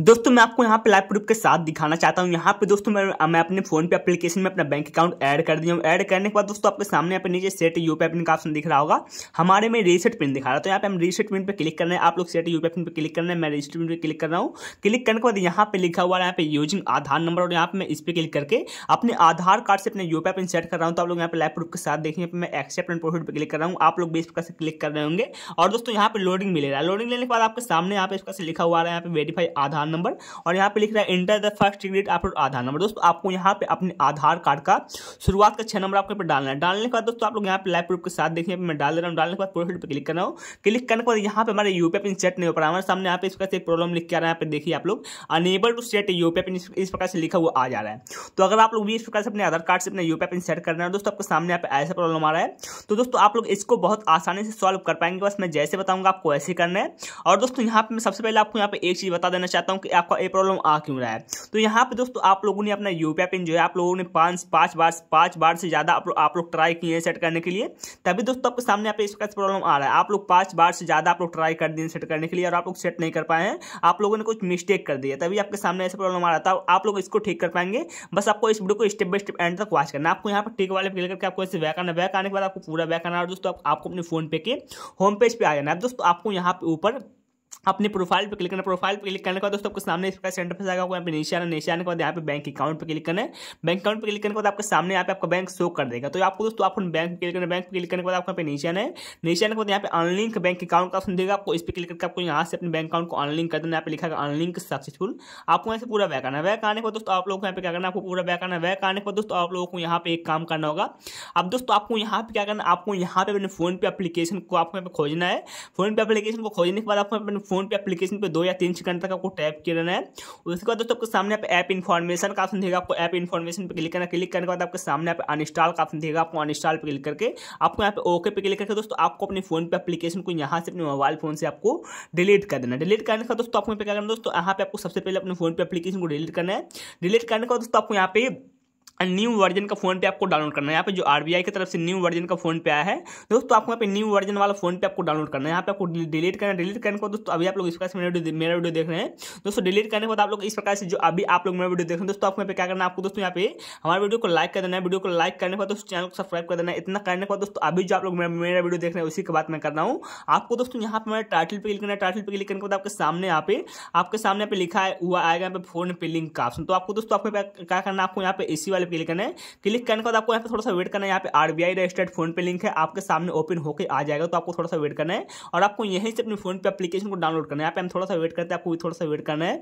दोस्तों मैं आपको यहाँ पे लाइव प्रूफ के साथ दिखाना चाहता हूँ यहाँ पे दोस्तों मैं मैं अपने फोन पे एप्लीकेशन में अपना बैंक अकाउंट ऐड कर दिया हूँ ऐड करने के बाद दोस्तों आपके सामने यहाँ पे नीचे सेट यू पी पिन का ऑप्शन दिख रहा होगा हमारे में रीसेट पिन दिखा रहा है तो यहाँ पे हम रीसेट पिन पर क्लिक कर रहे हैं आप लोग सेट यू पिन पर क्लिक रहे हैं मैं रीसेट पिन पर क्लिक कर रहा हूँ क्लिक करने के बाद यहाँ पे लिखा हुआ है यहाँ पे यूजिंग आधार नंबर और यहाँ पे मैं इस पर क्लिक करके अपने आधार कार्ड से अपने यू पी पिन सेट कर रहा हूँ तो आप लोग यहाँ पे लाइव प्रूफ के साथ देखिए मैं एक्सेप्ट एंड प्रोफिट पर क्लिक कर रहा हूँ आप लोग भी इस प्रकार से क्लिक कर रहे होंगे और दोस्तों यहाँ पे लोडिंग मिलेगा लोडिंग लेने के बाद आपके सामने यहाँ पे इस प्रकार से लिखा हुआ है यहाँ पे वेरीफाई आधार आधार नंबर और यहाँ पे लिख रहा है इंटर द फर्स्ट डिग्रेट आप आधार नंबर दोस्तों आपको यहाँ पे अपने आधार कार्ड का शुरुआत का छह नंबर आपको यहाँ पर डालना है डालने के बाद दोस्तों आप लोग यहाँ पे लाइव प्रूफ के साथ देखिए मैं डाल दे रहा हूँ डालने के बाद प्रोफिट पर क्लिक करना हो क्लिक करने के बाद यहाँ पे हमारे यूपीए पिन सेट नहीं हो पा रहा हमारे सामने यहाँ पे इस प्रकार से प्रॉब्लम लिख के आ रहा है यहाँ पे देखिए आप लोग enable to set UPA PIN इस प्रकार से लिखा हुआ आ जा रहा है तो अगर आप लोग भी इस प्रकार से अपने आधार कार्ड से अपना यूपीए पिन सेट करना है दोस्तों आपके सामने यहाँ पे ऐसा प्रॉब्लम आ रहा है तो दोस्तों आप लोग इसको बहुत आसानी से सॉल्व कर पाएंगे बस मैं जैसे बताऊंगा आपको ऐसे करना है और दोस्तों यहाँ पे मैं सबसे पहले आपको यहाँ पे एक चीज़ बता देना चाहता हूँ हूँ कि आपका ये प्रॉब्लम आ क्यों रहा है तो यहाँ पे दोस्तों आप लोगों ने अपना यू पिन जो है आप लोगों ने पाँच पाँच बार पाँच बार से ज़्यादा आप, आप लोग ट्राई किए हैं सेट करने के लिए तभी दोस्तों आपके सामने आप इसका प्रॉब्लम आ रहा है आप लोग पाँच बार से ज़्यादा आप लोग ट्राई कर दिए सेट करने के लिए और आप लोग सेट नहीं कर पाए हैं आप लोगों ने कुछ मिस्टेक कर दिया तभी आपके सामने ऐसा प्रॉब्लम आ रहा था आप लोग इसको ठीक कर पाएंगे बस आपको इस वीडियो को स्टेप बाय स्टेप एंड तक वॉच करना आपको यहाँ पर ठीक वाले फिल करके आपको ऐसे बैक करना बैक आने के बाद आपको पूरा बैक करना और दोस्तों आपको अपने फोन पे के होम पेज पे आ जाना है दोस्तों आपको यहाँ पे ऊपर अपने प्रोफाइल पे क्लिक करना प्रोफाइल पे क्लिक करने के बाद दोस्तों आपके सामने प्रकार सेंटर पर आएगा यहाँ पे नीचे आना नीचे आने के बाद यहाँ पे बैंक अकाउंट पे क्लिक करना है बैंक अकाउंट पे क्लिक करने के बाद आपके सामने यहाँ पे आपका बैंक शो कर देगा तो आपको दोस्तों आपको बैंक क्लिक करना बैंक पर क्लिक करने के बाद आपको यहाँ पे नीचे आना है नीचे आने के बाद यहाँ पे अनलिंक बैंक अकाउंट का ऑप्शन देगा आपको इस पर क्लिक करके आपको यहाँ से अपने बैंक अकाउंट को अनलिंक कर देना यहाँ पे लिखा है अनलिंक सक्सेसफुल आपको यहाँ से पूरा बैक आना बैक आने के बाद दोस्तों आप लोग यहाँ पे क्या करना आपको पूरा बैक आना बैक आने के बाद दोस्तों आप लोगों को यहाँ पे एक काम करना होगा अब दोस्तों आपको यहाँ पे क्या करना आपको यहाँ पे अपने फोन पे अपलीकेशन को आपको यहाँ पे खोजना है फोन पे अपलीकेशन को खोजने के बाद आपको अपने फोन पे एप्लीकेशन पे दो या तीन सेकंड तक आपको टैप किया है उसके बाद दोस्तों आपके सामने आप ऐप इन्फॉर्मेशन का ऑप्शन देगा आपको ऐप इन्फॉर्मेशन पे क्लिक करना क्लिक करने के बाद आपके सामने आप अनस्टॉल का ऑप्शन देगा आपको अनस्टॉल पर क्लिक करके आपको यहाँ पे ओके पे क्लिक करके दोस्तों आपको अपने फोन पे एप्लीकेशन को यहाँ से अपने मोबाइल फोन से आपको डिलीट कर देना डिलीट करने का दोस्तों आपको क्या करना दोस्तों यहाँ पे आपको सबसे पहले अपने फोन पे एप्लीकेशन को डिलीट करना है डिलीट करने का दोस्तों आपको यहाँ पे न्यू वर्जन का फोन पे आपको डाउनलोड करना है यहाँ पे जो आरबीआई की तरफ से न्यू वर्जन का फोन पे आया है दोस्तों आपको यहाँ पे न्यू वर्जन वाला फोन पे आपको डाउनलोड करना है यहाँ पे आपको डिलीट करना डिलीट करने को दोस्तों अभी आप लोग इस प्रकार से मेरा वीडियो मेरा वीडियो देख रहे हैं दोस्तों डिलीट करने के बाद आप लोग इस प्रकार से जो अभी आप लोग मेरा वीडियो देख रहे हैं दोस्तों आपको यहाँ पे क्या करना आपको दोस्तों यहाँ पे हमारे वीडियो को लाइक कर देना है वीडियो को लाइक करने के बाद दोस्तों चैनल को सब्सक्राइब कर देना है इतना करने के बाद दोस्तों अभी जो आप लोग मेरा वीडियो देख रहे हैं उसी के बाद मैं कर रहा हूँ आपको दोस्तों यहाँ पे मेरे टाइटल पर क्लिक करना है टाइटल पे क्लिक करने के बाद आपके सामने यहाँ पे आपके सामने यहाँ पे लिखा है हुआ आएगा यहाँ पे फोन पे लिंक का ऑप्शन तो आपको दोस्तों आपको क्या करना है आपको यहाँ पे इसी वाले पर क्लिक करना है क्लिक करने के बाद आपको यहाँ पर थोड़ा सा वेट करना है यहाँ पे R B PhonePe link है आपके सामने ओपन होकर आ जाएगा तो आपको थोड़ा सा वेट करना है और आपको यहीं से अपने फोन पे एप्लीकेशन को डाउनलोड करना है यहाँ पे हम थोड़ा सा वेट करते हैं आपको भी थोड़ा सा वेट करना है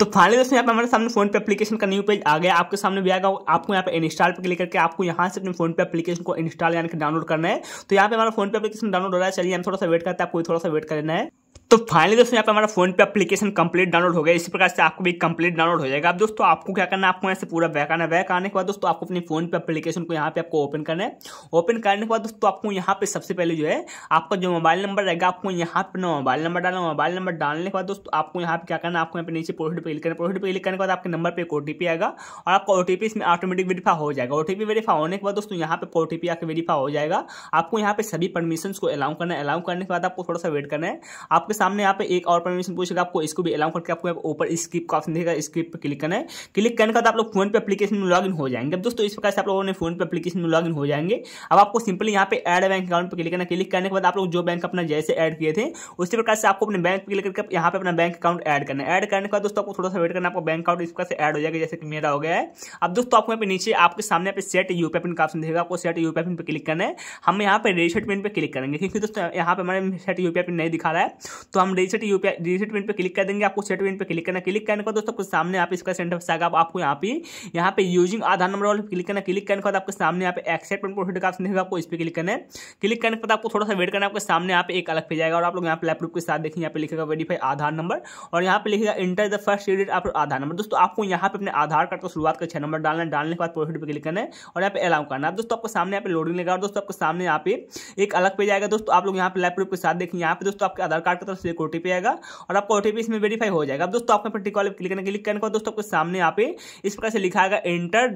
तो फाइनली दोस्तों यहाँ पे हमारे सामने फोन पे एप्लीकेशन का न्यू पेज आ गया आपके सामने भी आएगा आपको यहाँ पे इंस्टॉल पे क्लिक करके आपको यहाँ से अपने फोन पे एप्लीकेशन को इंस्टॉल यानी कि डाउनलोड करना है तो यहाँ पे हमारा फोन पे एप्लीकेशन डाउनलोड हो रहा है चलिए हम थोड़ा सा वेट करते हैं आपको थोड़ा सा वेट करना है तो फाइनली दोस्तों यहाँ पे हमारा फोन पे एप्लीकेशन कंप्लीट डाउनलोड हो गया इसी प्रकार से आपको भी कंप्लीट डाउनलोड हो जाएगा अब दोस्तों आपको क्या करना है आपको यहाँ से पूरा बैक आना बैक आने के बाद दोस्तों आपको अपनी फोन पे एप्लीकेशन को यहाँ पे आपको ओपन करना है ओपन करने के बाद दोस्तों आपको यहाँ पे सबसे पहले जो है आपका जो मोबाइल नंबर रहेगा आपको यहाँ पे मोबाइल नंबर डालना मोबाइल नंबर डालने के बाद दोस्तों आपको यहाँ पे क्या करना आपको यहाँ पे नीचे प्रोफिट पे क्लिक करना प्रोफिट पे क्लिक करने के बाद आपके नंबर पर एक ओटीपी आएगा और आपका ओटीपी इसमें ऑटोमेटिक वेरीफाई हो जाएगा ओटीपी वेरीफाई होने के बाद दोस्तों यहाँ पे ओटीपी आकर वेरीफाई हो जाएगा आपको यहाँ पे सभी परमिशन को अलाउ करना है अलाउ करने के बाद आपको थोड़ा सा वेट करना है आपके सामने यहाँ पे एक और परमिशन पूछेगा आपको इसको भी अलाउ करके आपको ऊपर स्किप का ऑप्शन देगा स्किप पर क्लिक करना है क्लिक करने का तो आप लोग फोन पे अपलीकेशन में लॉगिन हो जाएंगे अब दोस्तों इस प्रकार से आप लोगों ने फोन पे अपलीकेशन में लॉगिन हो जाएंगे अब आपको सिंपली यहाँ पे एड बैंक अकाउंट पर क्लिक करना क्लिक करने के बाद आप लोग जो बैंक अपना जैसे ऐड किए थे उसी प्रकार से आपको अपने बैंक पर क्लिक करके यहाँ पे अपना बैंक अकाउंट ऐड करना है एड करने के बाद दोस्तों आपको थोड़ा सा वेट करना आपको बैंक अकाउंट इस प्रकार से एड हो जाएगा जैसे कि मेरा हो गया है अब दोस्तों आपको यहाँ पे नीचे आपके सामने पे सेट यू पे पिन का ऑप्शन देगा आपको सेट यू पे पिन पर क्लिक करना है हम यहाँ पे रजिस्टर्ड पिन पर क्लिक करेंगे क्योंकि दोस्तों यहाँ पे हमारे सेट यू पे पिन नहीं दिखा रहा है तो हम रीसेट यू रीसेट पिन पे क्लिक कर देंगे आपको सेट पिन पे क्लिक करना क्लिक करने का दोस्तों कुछ सामने आप इसका सेंटर आएगा आपको यहाँ पे यहाँ पे यूजिंग आधार नंबर वाले क्लिक करना क्लिक करने के बाद आपके सामने यहाँ पे एक्सेट पिन प्रोफिट का ऑप्शन आपको इस पर क्लिक करना है क्लिक करने के बाद आपको थोड़ा सा वेट करना आपके सामने आप एक अलग पे जाएगा और आप लोग यहाँ पे लैपटॉप के साथ देखिए यहाँ पे लिखेगा वेरीफाई आधार नंबर और यहाँ पे लिखेगा इंटर द फर्स्ट डिजिट आप आधार नंबर दोस्तों आपको यहाँ पे अपने आधार कार्ड का शुरुआत का छह नंबर डालना डालने के बाद प्रोफिट पर क्लिक करना है और यहाँ पे अलाउ करना है दोस्तों आपको सामने यहाँ पे लोडिंग लेगा और दोस्तों आपके सामने यहाँ पे एक अलग पे जाएगा दोस्तों आप लोग यहाँ पे लैपटॉप के साथ देखिए यहाँ पे दोस्तों आपके आधार कार्ड का से एक ओटीपी आएगा और आपका ओटीपी इसमें वेरीफाई हो जाएगा दोस्तों आपने टिक वाले क्लिक करने के लिए करने के दोस्तों आपके सामने यहाँ पे इस प्रकार से लिखा आएगा एंटर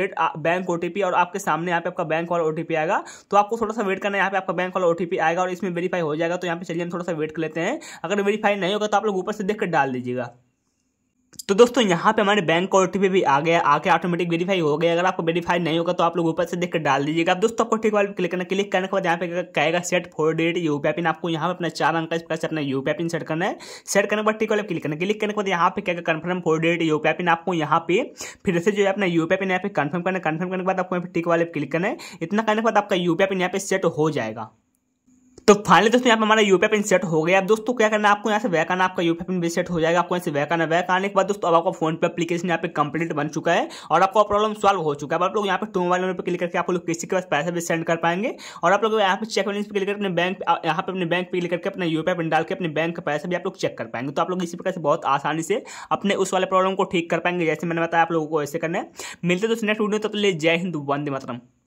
डेट बैंक ओटीपी और आपके सामने यहाँ पे आपका बैंक वाला ओटीपी आएगा तो आपको थोड़ा सा वेट करना है यहाँ पे आपका बैंक वाला ओटीपी आएगा और इसमें वेरीफाई हो जाएगा तो यहाँ पे चलिए हम थोड़ा सा वेट कर लेते हैं अगर वेरीफाई नहीं होगा तो आप लोग ऊपर से देख डाल दीजिएगा तो दोस्तों यहाँ पे हमारे बैंक का ओटीपी भी आ गया आके ऑटोमेटिक वेरीफाई हो गया अगर आपको वेरीफाई नहीं होगा तो आप लोग ऊपर से देख डाल दीजिएगा आप दोस्तों आपको ठीक वाले क्लिक करना क्लिक करने के बाद यहाँ पे कहेगा set four digit I PIN आपको यहाँ पे अपना चार अंक प्लस अपना यू यूपीआई पिन सेट करना है सेट करने के बाद ठीक वाले क्लिक करना क्लिक करने के बाद यहाँ पे क्या confirm four digit I PIN आपको यहाँ पे फिर से जो है अपना यू आई पिन यहाँ पे कन्फर्म करना कन्फर्म करने के बाद आपको यहाँ पे टिक वाले क्लिक करना है इतना करने के बाद आपका यू आई पिन यहाँ पे सेट हो जाएगा तो फाइनली दोस्तों यहाँ पे हमारा यूपी पिन सेट हो गया अब दोस्तों क्या करना है आपको यहाँ से वैक आना आपका यूपी पिन भी सेट हो जाएगा आपको यहाँ से वैक आना वैक आने के बाद दोस्तों अब आपका फोन पे एप्लीकेशन यहाँ पे कंप्लीट बन चुका है और आपका प्रॉब्लम सॉल्व हो चुका है आप लोग यहाँ पे टू मोबाइल नंबर पर क्लिक करके आप लोग किसी के पास पैसे भी सेंड कर पाएंगे और आप लोग यहाँ पे चेक बैलेंस पर क्लिक करके अपने बैंक यहाँ पे अपने बैंक पर क्लिक करके अपना यूपी पिन डाल के अपने बैंक का पैसा भी आप लोग चेक कर पाएंगे तो आप लोग इसी प्रकार से बहुत आसानी से अपने उस वाले प्रॉब्लम को ठीक कर पाएंगे जैसे मैंने बताया आप लोगों को ऐसे करना है मिलते दोस्तों नेक्स्ट वीडियो तो जय हिंद वंदे मतलब